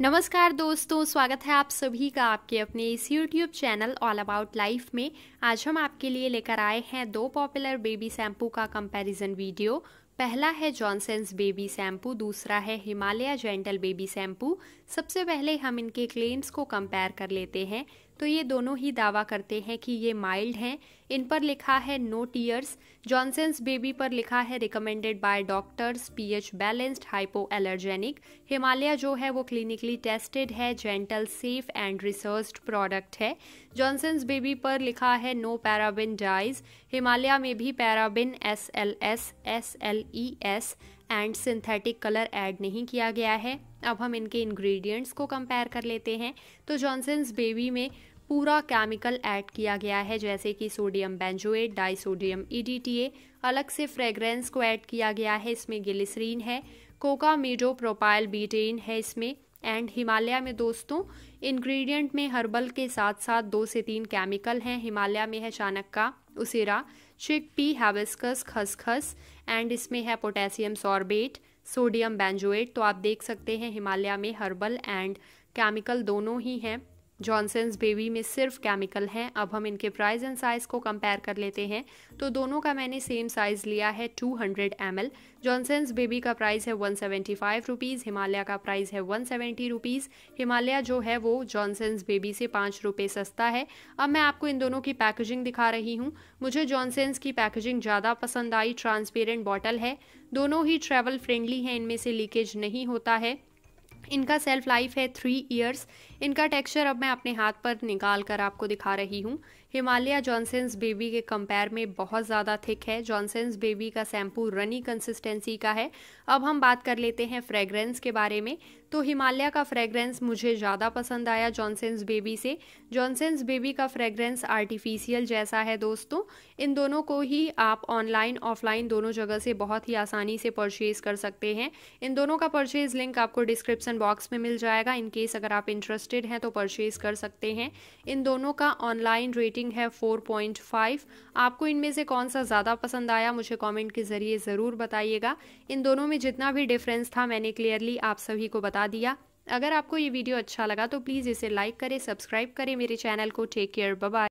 नमस्कार दोस्तों स्वागत है आप सभी का आपके अपने इस YouTube channel all about life में आज हम आपके लिए लेकर आए हैं दो पॉपुलर बेबी शैम्पू का कंपैरिजन वीडियो पहला है जॉनसन्स बेबी शैम्पू दूसरा है हिमालय जेंटल बेबी शैम्पू सबसे पहले हम इनके क्लेम्स को कंपेयर कर लेते हैं तो ये दोनों ही दावा करते हैं कि ये माइल्ड हैं इन पर लिखा है नो टीयर्स जॉनसन्स बेबी पर लिखा है recommended by doctors P H balanced hypoallergenic Himalaya जो है वो क्लिनिकली टेस्टेड है gentle safe and research product है जॉनसन्स बेबी पर लिखा है नो पैराबिन डाइज हिमालय में भी paraben S L S S L E S and synthetic colour add नहीं किया गया है अब हम इनके इंग्रेडिएंट्स को कंपेयर कर लेते हैं तो जॉनसन्स बेबी में पूरा केमिकल ऐड किया गया है जैसे कि सोडियम बेंजोएट डाइसोडियम ईडीटीए अलग से फ्रेग्रेंस को ऐड किया गया है इसमें गिलिसरीन है कोका मीडो प्रोपाइल बीटेन है इसमें एंड हिमालय में दोस्तों इंग्रेडिएंट में हर्बल के साथ साथ दो से तीन केमिकल हैं हिमालय में है चाणक्का उसेरा चिक पी हैबिस्कस खसखस एंड इसमें है पोटेशियम सॉर्बेट सोडियम बैंजोएट तो आप देख सकते हैं हिमालय में हर्बल एंड केमिकल दोनों ही हैं जॉनसन्स बेबी में सिर्फ केमिकल हैं अब हम इनके प्राइस एंड साइज़ को कंपेयर कर लेते हैं तो दोनों का मैंने सेम साइज़ लिया है 200 hundred M L Johnson's baby का प्राइस है 175 सेवेंटी हिमालय का प्राइस है 170 सेवेंटी हिमालय जो है वो जॉनसन्स बेबी से पाँच रुपये सस्ता है अब मैं आपको इन दोनों की पैकेजिंग दिखा रही हूँ मुझे जॉनसन्स की पैकेजिंग ज़्यादा पसंद आई ट्रांसपेरेंट बॉटल है दोनों ही ट्रेवल फ्रेंडली हैं इनमें से लीकेज नहीं होता है इनका सेल्फ लाइफ है थ्री ईयर्स इनका टेक्सचर अब मैं अपने हाथ पर निकाल कर आपको दिखा रही हूँ हिमालय जॉनसन्स बेबी के कंपेयर में बहुत ज़्यादा थिक है जॉनसन्स बेबी का शैम्पू रनी कंसिस्टेंसी का है अब हम बात कर लेते हैं फ्रेगरेंस के बारे में तो हिमालय का फ्रेगरेंस मुझे ज़्यादा पसंद आया जॉनसन्स बेबी से जॉनसन्स बेबी का फ्रेगरेंस आर्टिफिशियल जैसा है दोस्तों इन दोनों को ही आप ऑनलाइन ऑफलाइन दोनों जगह से बहुत ही आसानी से परचेज़ कर सकते हैं इन दोनों का परचेज़ लिंक आपको डिस्क्रिप्सन बॉक्स में मिल जाएगा इनकेस अगर आप इंटरेस्ट इंटरेस्टेड हैं तो परचेज़ कर सकते हैं इन दोनों का ऑनलाइन रेटिंग है 4.5 आपको इनमें से कौन सा ज़्यादा पसंद आया मुझे कमेंट के ज़रिए ज़रूर बताइएगा इन दोनों में जितना भी डिफरेंस था मैंने क्लियरली आप सभी को बता दिया अगर आपको ये वीडियो अच्छा लगा तो प्लीज़ इसे लाइक करें सब्सक्राइब करें मेरे चैनल को टेक केयर बाय